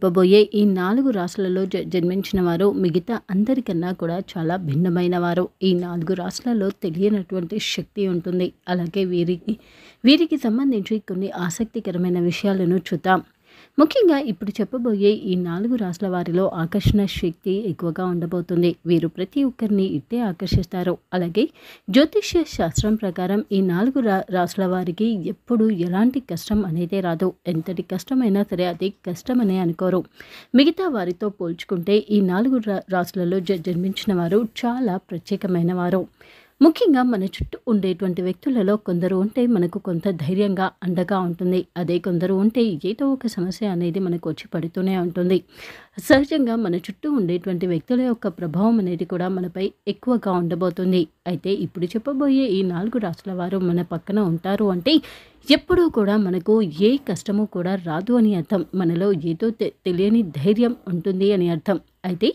చెప్పబోయే ఈ నాలుగు రాష్ట్రాలలో జన్మించిన వారు మిగతా అందరికన్నా కూడా చాలా భిన్నమైన వారు ఈ నాలుగు రాష్ట్రాలలో తెలియనటువంటి శక్తి ఉంటుంది అలాగే వీరికి వీరికి సంబంధించి కొన్ని ఆసక్తికరమైన విషయాలను చూద్దాం ముఖ్యంగా ఇప్పుడు చెప్పబోయే ఈ నాలుగు రాశుల వారిలో ఆకర్షణ శక్తి ఎక్కువగా ఉండబోతుంది వీరు ప్రతి ఒక్కరిని ఇట్టే ఆకర్షిస్తారు అలాగే జ్యోతిష్య శాస్త్రం ప్రకారం ఈ నాలుగు రా వారికి ఎప్పుడు ఎలాంటి కష్టం అనేది రాదు ఎంతటి కష్టమైనా సరే అది కష్టమనే అనుకోరు మిగతా వారితో పోల్చుకుంటే ఈ నాలుగు రాష్ట్రాలలో జన్మించిన వారు చాలా ప్రత్యేకమైన వారు ముఖ్యంగా మన చుట్టూ ఉండేటువంటి వ్యక్తులలో కొందరు ఉంటే మనకు కొంత ధైర్యంగా అండగా ఉంటుంది అదే కొందరు ఉంటే ఏదో ఒక సమస్య అనేది మనకు వచ్చి పడుతూనే ఉంటుంది సహజంగా మన చుట్టూ ఉండేటువంటి వ్యక్తుల యొక్క ప్రభావం అనేది కూడా మనపై ఎక్కువగా ఉండబోతుంది అయితే ఇప్పుడు చెప్పబోయే ఈ నాలుగు రాష్ట్రాల వారు మన పక్కన ఉంటారు అంటే ఎప్పుడూ కూడా మనకు ఏ కష్టము కూడా రాదు అని అర్థం మనలో ఏదో తెలియని ధైర్యం ఉంటుంది అని అర్థం అయితే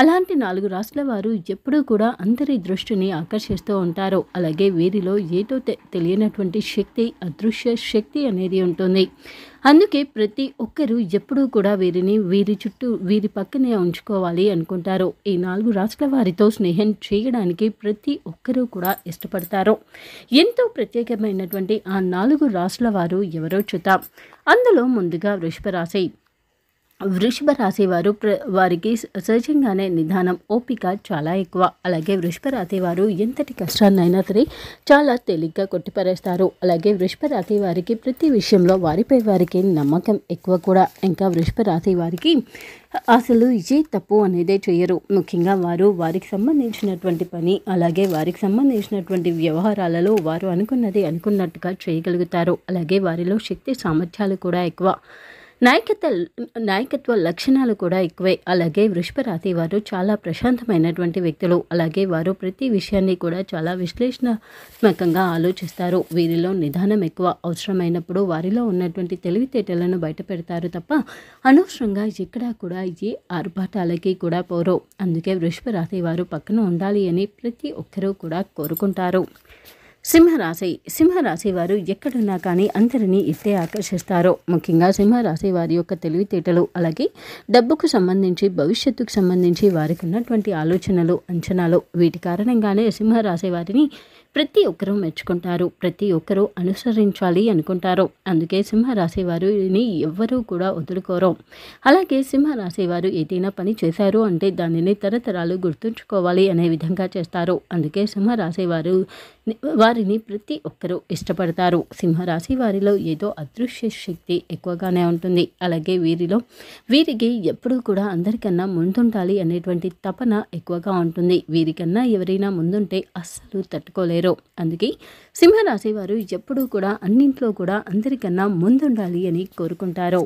అలాంటి నాలుగు రాష్ట్రాల వారు ఎప్పుడూ కూడా అందరి దృష్టిని ఆకర్షిస్తూ ఉంటారు అలాగే వీరిలో ఏదో తెలియనటువంటి శక్తి అదృశ్య శక్తి అనేది ఉంటుంది అందుకే ప్రతి ఒక్కరూ ఎప్పుడూ కూడా వీరిని వీరి చుట్టూ వీరి పక్కనే ఉంచుకోవాలి అనుకుంటారు ఈ నాలుగు రాష్ట్రాల వారితో స్నేహం చేయడానికి ప్రతి ఒక్కరూ కూడా ఇష్టపడతారు ఎంతో ప్రత్యేకమైనటువంటి ఆ నాలుగు రాష్ట్రాల వారు ఎవరో చూద్దాం అందులో ముందుగా వృషభ రాశి వృషభ రాశి వారు వారికి సహజంగానే నిదానం ఓపిక చాలా ఎక్కువ అలాగే వృషభ రాశి వారు ఎంతటి కష్టాన్నైనా సరే చాలా తేలిగ్గా కొట్టిపరేస్తారు అలాగే వృషభ రాశి వారికి ప్రతి విషయంలో వారిపై వారికి నమ్మకం ఎక్కువ కూడా ఇంకా వృషభ రాశి వారికి అసలు ఏ తప్పు అనేదే చేయరు ముఖ్యంగా వారు వారికి సంబంధించినటువంటి పని అలాగే వారికి సంబంధించినటువంటి వ్యవహారాలలో వారు అనుకున్నది అనుకున్నట్టుగా చేయగలుగుతారు అలాగే వారిలో శక్తి సామర్థ్యాలు కూడా ఎక్కువ నాయకత్వ నాయకత్వ లక్షణాలు కూడా ఎక్కువే అలాగే రాతి వారు చాలా ప్రశాంతమైనటువంటి వ్యక్తులు అలాగే వారు ప్రతి విషయాన్ని కూడా చాలా విశ్లేషణాత్మకంగా ఆలోచిస్తారు వీరిలో నిదానం ఎక్కువ అవసరమైనప్పుడు వారిలో ఉన్నటువంటి తెలివితేటలను బయటపెడతారు తప్ప అనవసరంగా ఎక్కడా కూడా ఏ ఆర్భాటాలకి కూడా పోరు అందుకే రాతి వారు పక్కన ఉండాలి అని ప్రతి ఒక్కరూ కూడా కోరుకుంటారు సింహరాశి సింహరాశి వారు ఎక్కడున్నా కానీ అందరినీ ఇట్టే ఆకర్షిస్తారో ముఖ్యంగా సింహరాశి వారి యొక్క తెలివితేటలు అలాగే డబ్బుకు సంబంధించి భవిష్యత్తుకు సంబంధించి వారికి ఉన్నటువంటి ఆలోచనలు అంచనాలు వీటి కారణంగానే సింహరాశి వారిని ప్రతి ఒక్కరూ మెచ్చుకుంటారు ప్రతి ఒక్కరూ అనుసరించాలి అనుకుంటారు అందుకే సింహరాశి వారిని ఎవ్వరూ కూడా వదులుకోరు అలాగే సింహరాశి వారు ఏదైనా పని చేశారు అంటే దానిని తరతరాలు గుర్తుంచుకోవాలి అనే విధంగా చేస్తారు అందుకే సింహరాశి వారు వారిని ప్రతి ఒక్కరూ ఇష్టపడతారు సింహరాశి వారిలో ఏదో అదృశ్య శక్తి ఎక్కువగానే ఉంటుంది అలాగే వీరిలో వీరికి ఎప్పుడూ కూడా అందరికన్నా ముందుండాలి అనేటువంటి తపన ఎక్కువగా ఉంటుంది వీరికన్నా ఎవరైనా ముందుంటే అస్సలు తట్టుకోలేరు అందుకే సింహరాశి వారు ఎప్పుడూ కూడా అన్నింట్లో కూడా అందరికన్నా ముందుండాలి అని కోరుకుంటారు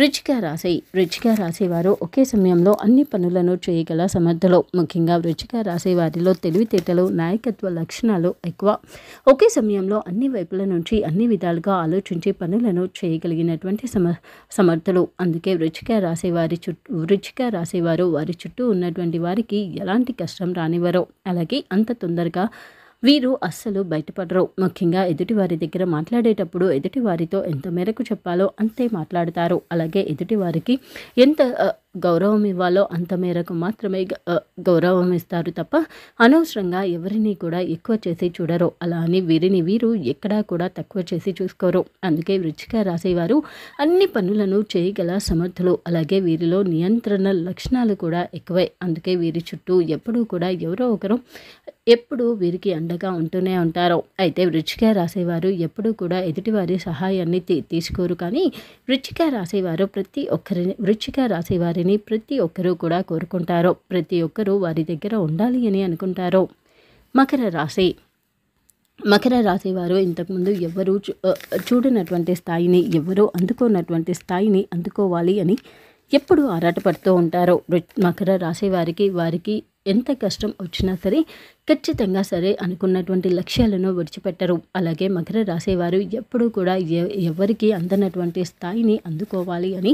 రిచ్గా రాశి రుచిగా రాసేవారు ఒకే సమయంలో అన్ని పనులను చేయగల సమర్థలు ముఖ్యంగా రిచ్గా రాసేవారిలో తెలివితేటలు నాయకత్వ లక్షణాలు ఎక్కువ ఒకే సమయంలో అన్ని వైపుల నుంచి అన్ని విధాలుగా ఆలోచించి పనులను చేయగలిగినటువంటి సమ సమర్థులు అందుకే రుచిగా రాసేవారి చుట్టూ రుచిగా రాసేవారు వారి చుట్టూ ఉన్నటువంటి వారికి ఎలాంటి కష్టం రానివ్వరు అలాగే అంత తొందరగా వీరు అస్సలు బయటపడరు ముఖ్యంగా ఎదుటివారి దగ్గర మాట్లాడేటప్పుడు ఎదుటివారితో ఎంత మేరకు చెప్పాలో అంతే మాట్లాడతారు అలాగే ఎదుటివారికి ఎంత గౌరవం ఇవ్వాలో అంత మేరకు మాత్రమే గౌరవం ఇస్తారు తప్ప అనవసరంగా ఎవరిని కూడా ఎక్కువ చేసి చూడరు అలా అని వీరిని వీరు ఎక్కడా కూడా తక్కువ చేసి చూసుకోరు అందుకే వృచ్చిక రాసేవారు అన్ని పనులను చేయగల సమర్థులు అలాగే వీరిలో నియంత్రణ లక్షణాలు కూడా ఎక్కువే అందుకే వీరి చుట్టూ ఎప్పుడూ కూడా ఎవరో ఒకరు ఎప్పుడూ వీరికి అండగా ఉంటూనే ఉంటారు అయితే వృచ్చిక రాసేవారు ఎప్పుడూ కూడా ఎదుటివారి సహాయాన్ని తీసుకోరు కానీ వృచ్చిక రాసేవారు ప్రతి ఒక్కరిని వృచ్చిక రాసేవారిని ఉండాలని ప్రతి ఒక్కరూ కూడా కోరుకుంటారు ప్రతి ఒక్కరూ వారి దగ్గర ఉండాలి అని అనుకుంటారు మకర రాశి మకర రాశి వారు ఇంతకుముందు ఎవరు చూడనటువంటి స్థాయిని ఎవరు అందుకోనటువంటి స్థాయిని అందుకోవాలి అని ఎప్పుడు ఆరాటపడుతూ ఉంటారు మకర రాశి వారికి వారికి ఎంత కష్టం వచ్చినా సరే ఖచ్చితంగా సరే అనుకున్నటువంటి లక్ష్యాలను విడిచిపెట్టరు అలాగే మకర రాశి వారు ఎప్పుడూ కూడా ఎవరికి అందనటువంటి స్థాయిని అందుకోవాలి అని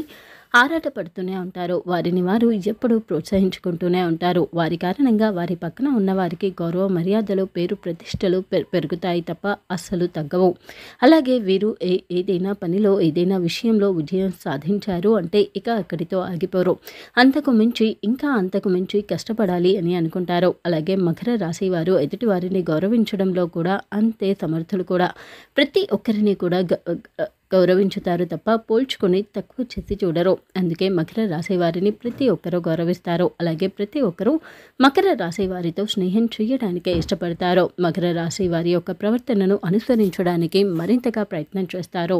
ఆరాటపడుతూనే ఉంటారు వారిని వారు ఎప్పుడూ ప్రోత్సహించుకుంటూనే ఉంటారు వారి కారణంగా వారి పక్కన ఉన్నవారికి గౌరవ మర్యాదలు పేరు ప్రతిష్టలు పెరుగుతాయి తప్ప అస్సలు తగ్గవు అలాగే వీరు ఏ ఏదైనా పనిలో ఏదైనా విషయంలో విజయం సాధించారు అంటే ఇక అక్కడితో ఆగిపోరు అంతకు మించి ఇంకా అంతకు మించి కష్టపడాలి అని అనుకుంటారు అలాగే మకర రాశి వారు ఎదుటి వారిని గౌరవించడంలో కూడా అంతే సమర్థులు కూడా ప్రతి ఒక్కరిని కూడా గౌరవించుతారు తప్ప పోల్చుకుని తక్కువ చేసి చూడరు అందుకే మకర రాసేవారిని ప్రతి ఒక్కరూ గౌరవిస్తారు అలాగే ప్రతి ఒక్కరూ మకర రాసేవారితో వారితో స్నేహం చేయడానికే ఇష్టపడతారు మకర రాసే వారి యొక్క ప్రవర్తనను అనుసరించడానికి మరింతగా ప్రయత్నం చేస్తారు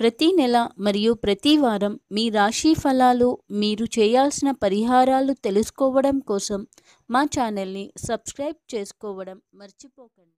ప్రతి నెల మరియు ప్రతి వారం మీ రాశి ఫలాలు మీరు చేయాల్సిన పరిహారాలు తెలుసుకోవడం కోసం మా ఛానల్ని సబ్స్క్రైబ్ చేసుకోవడం మర్చిపోకండి